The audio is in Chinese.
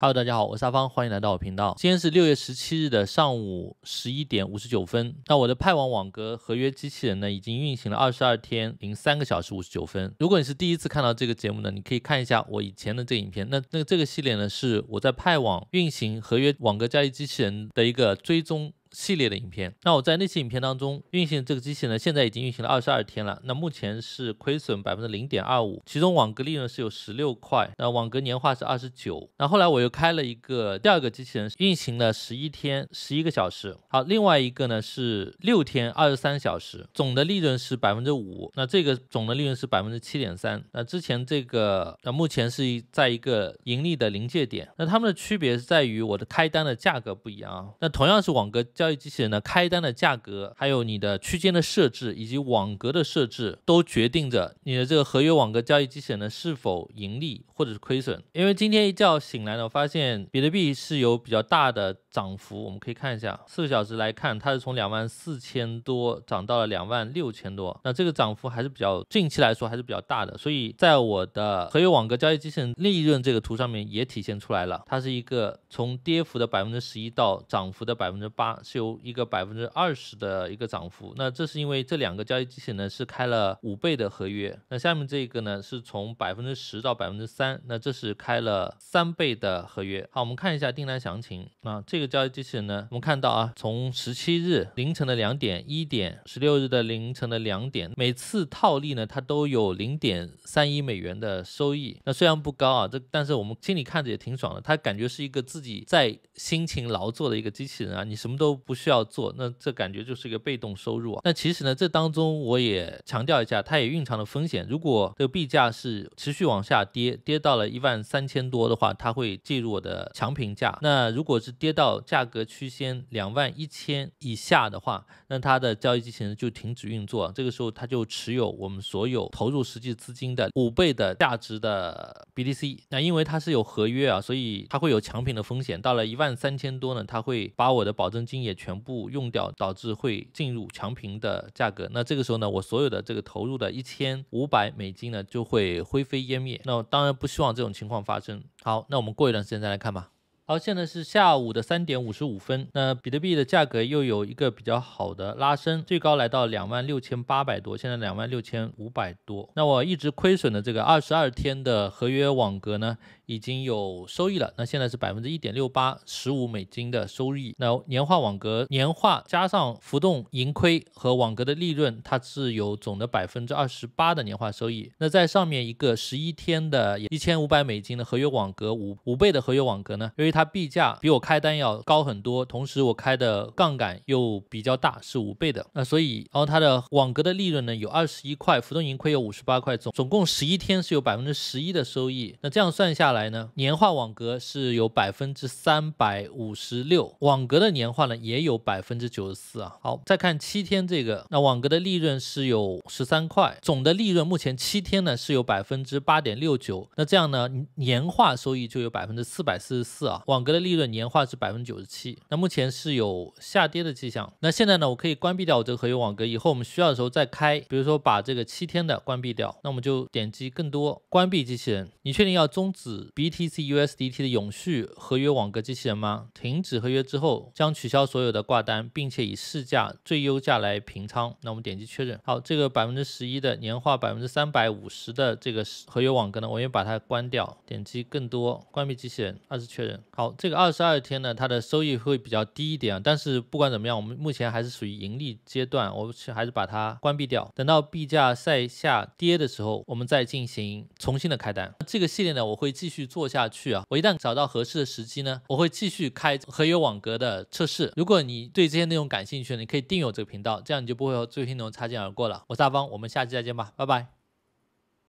Hello，大家好，我是阿芳，欢迎来到我频道。今天是六月十七日的上午十一点五十九分。那我的派网网格合约机器人呢，已经运行了二十二天零三个小时五十九分。如果你是第一次看到这个节目呢，你可以看一下我以前的这个影片。那那这个系列呢，是我在派网运行合约网格交易机器人的一个追踪。系列的影片，那我在那期影片当中运行这个机器人，现在已经运行了二十二天了。那目前是亏损百分之零点二五，其中网格利润是有十六块，那网格年化是二十九。那后来我又开了一个第二个机器人，运行了十一天十一个小时。好，另外一个呢是六天二十三小时，总的利润是百分之五。那这个总的利润是百分之七点三。那之前这个，那目前是在一个盈利的临界点。那它们的区别是在于我的开单的价格不一样。啊。那同样是网格。交易机器人的开单的价格，还有你的区间的设置，以及网格的设置，都决定着你的这个合约网格交易机器人呢是否盈利或者是亏损。因为今天一觉醒来呢，我发现比特币是有比较大的。涨幅我们可以看一下，四个小时来看，它是从两万四千多涨到了两万六千多，那这个涨幅还是比较近期来说还是比较大的，所以在我的合约网格交易机器人利润这个图上面也体现出来了，它是一个从跌幅的百分之十一到涨幅的百分之八，是由一个百分之二十的一个涨幅，那这是因为这两个交易机器呢是开了五倍的合约，那下面这个呢是从百分之十到百分之三，那这是开了三倍的合约。好，我们看一下订单详情啊这。这个交易机器人呢，我们看到啊，从十七日凌晨的两点一点，十六日的凌晨的两点，每次套利呢，它都有零点三一美元的收益。那虽然不高啊，这但是我们心里看着也挺爽的。它感觉是一个自己在辛勤劳作的一个机器人啊，你什么都不需要做，那这感觉就是一个被动收入啊。那其实呢，这当中我也强调一下，它也蕴藏了风险。如果这个币价是持续往下跌，跌到了一万三千多的话，它会介入我的强平价。那如果是跌到。价格区间两万一千以下的话，那它的交易机器人就停止运作。这个时候，它就持有我们所有投入实际资金的五倍的价值的 BTC。那因为它是有合约啊，所以它会有强平的风险。到了一万三千多呢，它会把我的保证金也全部用掉，导致会进入强平的价格。那这个时候呢，我所有的这个投入的一千五百美金呢，就会灰飞烟灭。那当然不希望这种情况发生。好，那我们过一段时间再来看吧。好，现在是下午的三点五十五分。那比特币的价格又有一个比较好的拉升，最高来到两万六千八百多，现在两万六千五百多。那我一直亏损的这个二十二天的合约网格呢？已经有收益了，那现在是百分之一点六八，十五美金的收益。那年化网格年化加上浮动盈亏和网格的利润，它是有总的百分之二十八的年化收益。那在上面一个十一天的一千五百美金的合约网格五五倍的合约网格呢，由于它币价比我开单要高很多，同时我开的杠杆又比较大，是五倍的。那所以然后它的网格的利润呢有二十一块，浮动盈亏有五十八块，总总共十一天是有百分之十一的收益。那这样算下来。来呢，年化网格是有百分之三百五十六，网格的年化呢也有百分之九十四啊。好，再看七天这个，那网格的利润是有十三块，总的利润目前七天呢是有百分之八点六九，那这样呢年化收益就有百分之四百四十四啊，网格的利润年化是百分之九十七，那目前是有下跌的迹象。那现在呢，我可以关闭掉我这个合约网格，以后我们需要的时候再开，比如说把这个七天的关闭掉，那我们就点击更多关闭机器人，你确定要终止？BTC USDT 的永续合约网格机器人吗？停止合约之后，将取消所有的挂单，并且以市价最优价来平仓。那我们点击确认。好，这个百分之十一的年化百分之三百五十的这个合约网格呢，我也把它关掉。点击更多，关闭机器人，二次确认。好，这个二十二天呢，它的收益会比较低一点，但是不管怎么样，我们目前还是属于盈利阶段，我是还是把它关闭掉。等到币价再下跌的时候，我们再进行重新的开单。这个系列呢，我会继续。去做下去啊！我一旦找到合适的时机呢，我会继续开合约网格的测试。如果你对这些内容感兴趣，你可以订阅我这个频道，这样你就不会和最新内容擦肩而过了。我是阿方，我们下期再见吧，拜拜。